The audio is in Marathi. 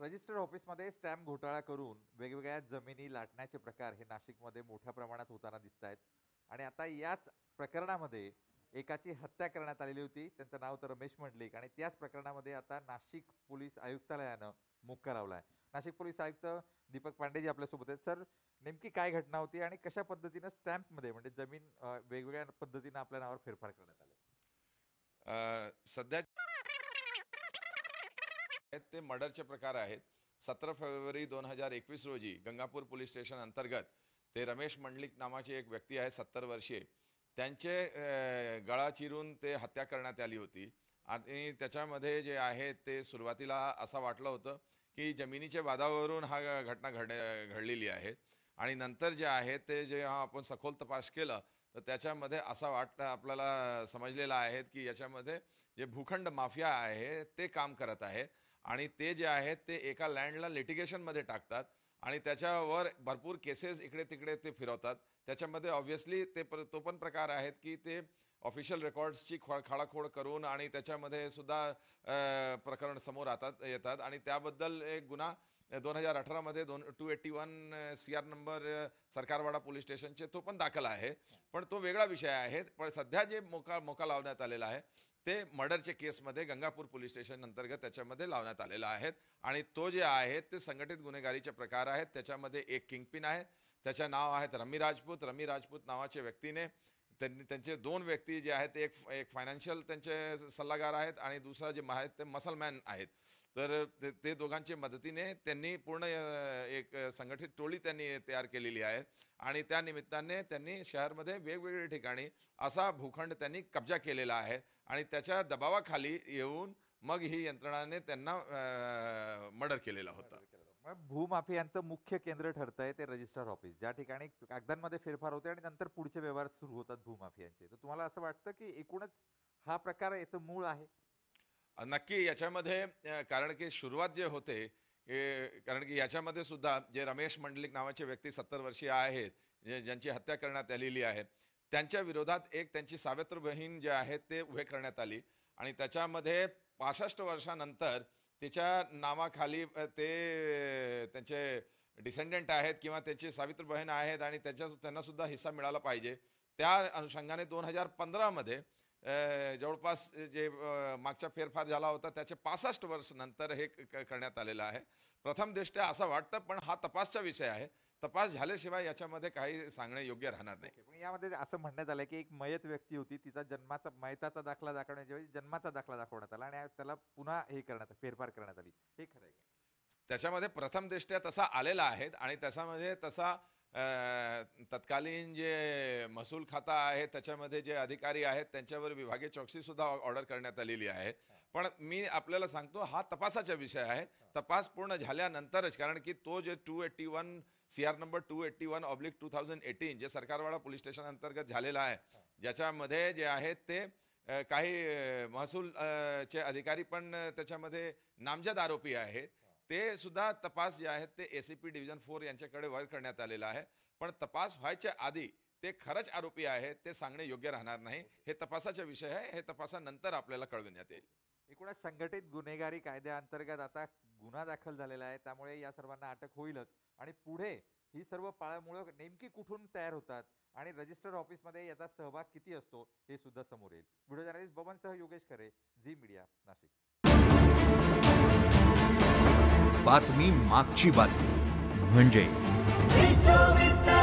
रजिस्टर ऑफिस मध्ये स्टॅम्प घोटाळा करून वेगवेगळ्या जमिनी लाटण्याचे प्रकार हे नाशिक मध्ये मोठ्या प्रमाणात होताना दिसत आहेत आणि आता याच प्रकरणामध्ये एकाची हत्या करण्यात आलेली होती त्यांचं नाव तर रमेश मंडलिक आणि त्याच प्रकरणामध्ये आता नाशिक पोलीस आयुक्तालयानं मुक्का लावला नाशिक पोलीस आयुक्त दीपक पांडेजी सोबत आहेत सर नेमकी काय घटना होती आणि कशा पद्धतीनं मध्ये म्हणजे जमीन वेगवेगळ्या पद्धतीनं आपल्या नावावर फेरफार करण्यात आले सध्या ते मर्डरचे प्रकार आहेत सतरा फेब्रुवारी दोन हजार एकवीस रोजी गंगापूर पोलीस स्टेशन अंतर्गत ते रमेश मंडलिक नावाचे एक व्यक्ती आहे सत्तर वर्षीय त्यांचे गळा चिरून ते हत्या करण्यात आली होती आणि त्याच्यामध्ये जे आहे ते सुरुवातीला असं वाटलं होतं की जमिनीच्या वादावरून हा घटना घड घडलेली आहे आणि नंतर जे आहे ते जे आपण सखोल तपास केलं तर त्याच्यामध्ये असा वाट आपल्याला समजलेला आहे की याच्यामध्ये जे भूखंड माफिया आहे ते काम करत आहे आणि ते जे आहेत ते एका लँडला लिटिगेशनमध्ये टाकतात आणि त्याच्यावर भरपूर केसेस इकडे तिकडे ते फिरवतात त्याच्यामध्ये ऑब्व्हियसली ते तो पण प्रकार आहेत की ते ऑफिशियल रेकॉर्ड्सची ची खाडाखोड करून आणि त्याच्यामध्ये सुद्धा प्रकरण समोर आतात येतात आणि त्याबद्दल एक गुन्हा दोन हजार अठरामध्ये दोन two eighty one C R number सरकारवाडा पोलीस स्टेशनचे तो पण दाखल आहे पण तो वेगळा विषय आहे पण सध्या जे मोका मोका लावण्यात आलेला आहे ते मर्डरचे केसमध्ये गंगापूर पोलीस स्टेशन अंतर्गत त्याच्यामध्ये लावण्यात आलेला आहेत आणि तो जे आहे ते संघटित गुन्हेगारीचे प्रकार आहेत त्याच्यामध्ये एक किंगपिन आहे त्याचे नाव आहेत रमी राजपूत रमी राजपूत नावाच्या व्यक्तीने त्यांचे दोन व्यक्ती जे आहेत एक एक फायनान्शियल त्यांचे सल्लागार आहेत आणि दुसरा जे आहेत ते मसलमॅन आहेत तर ते, ते दोघांच्या मदतीने त्यांनी पूर्ण एक संघटित टोळी त्यांनी तयार केलेली आहे आणि त्या निमित्ताने त्यांनी शहरमध्ये वेगवेगळ्या ठिकाणी असा भूखंड त्यांनी कब्जा केलेला आहे आणि त्याच्या दबावाखाली येऊन मग ही यंत्रणाने त्यांना मर्डर केलेला होता भूमाफियांचं मुख्य केंद्र ठरत आहे ते रजिस्टर ऑफिस ज्या ठिकाणी कागदांमध्ये फेरफार होते आणि नंतर पुढचे व्यवहार सुरू होतात भूमाफियांचे तर तुम्हाला असं वाटतं की एकूणच हा प्रकार याचं मूळ आहे नक्की याच्यामध्ये कारण की सुरुवात जे होते कारण की याच्यामध्ये सुद्धा जे रमेश मंडलिक नावाचे व्यक्ती सत्तर वर्षीय आहेत ज्यांची हत्या करण्यात आलेली आहे त्यांच्या विरोधात एक त्यांची सावित्र बहीण जे आहे ते उभे करण्यात आली आणि त्याच्यामध्ये पासष्ट वर्षानंतर त्याच्या नावाखाली ते त्यांचे डिसेंडंट आहेत किंवा त्यांची सावित्री बहीण आहेत आणि त्याच्या त्यांनासुद्धा हिस्सा मिळाला पाहिजे त्या अनुषंगाने दोन हजार पंधरामध्ये जवळपास जे मागचा फेरफार झाला होता त्याचे पासष्ट वर्ष नंतर हे करण्यात आलेलं आहे प्रथम दृष्ट्या असं वाटतं पण हा तपासचा विषय आहे तपास झाल्याशिवाय याच्यामध्ये काही सांगणे योग्य राहणार नाही पण यामध्ये असं म्हणण्यात आलं की एक मयत व्यक्ती होती तिचा जन्माचा मयताचा दाखला दाखवण्याच्या जन्माचा दाखला दाखवण्यात आला आणि त्याला पुन्हा हे करण्यात फेरफार करण्यात आली हे खरं आहे त्याच्यामध्ये दृष्ट्या तसा आलेला आहे आणि त्याच्यामध्ये तसा तत्कालीन जे महसूल खाता आहे त्याच्यामध्ये जे अधिकारी आहेत त्यांच्यावर विभागीय सुद्धा ऑर्डर करण्यात आलेली आहे पण मी आपल्याला सांगतो हा तपासाचा विषय आहे तपास पूर्ण झाल्यानंतरच कारण की तो जे two eighty one C R number two eighty one oblique two thousand eighteen जे सरकारवाडा पोलीस स्टेशन अंतर्गत झालेला आहे ज्याच्यामध्ये जे आहेत ते काही महसूल चे अधिकारी पण त्याच्यामध्ये नामजद आरोपी आहेत ते सुद्धा तपास जे आहेत ते A C P division four यांच्याकडे वर करण्यात आलेला आहे पण तपास व्हायच्या आधी ते खरंच आरोपी आहेत ते सांगणे योग्य राहणार नाही हे तपासाचा विषय आहे हे तपासानंतर आपल्याला कळविण्यात येईल एकूणच संघटित गुन्हेगारी कायद्याअंतर्गत आता गुन्हा दाखल झालेला आहे त्यामुळे या सर्वांना अटक होईलच आणि पुढे ही सर्व पाळमुळं नेमकी कुठून तयार होतात आणि रजिस्टर ऑफिसमध्ये याचा सहभाग किती असतो हे सुद्धा समोर येईल व्हिडिओ जर्नलिस्ट बबनसह योगेश खरे झी मीडिया नाशिक बातमी मागची बातमी म्हणजे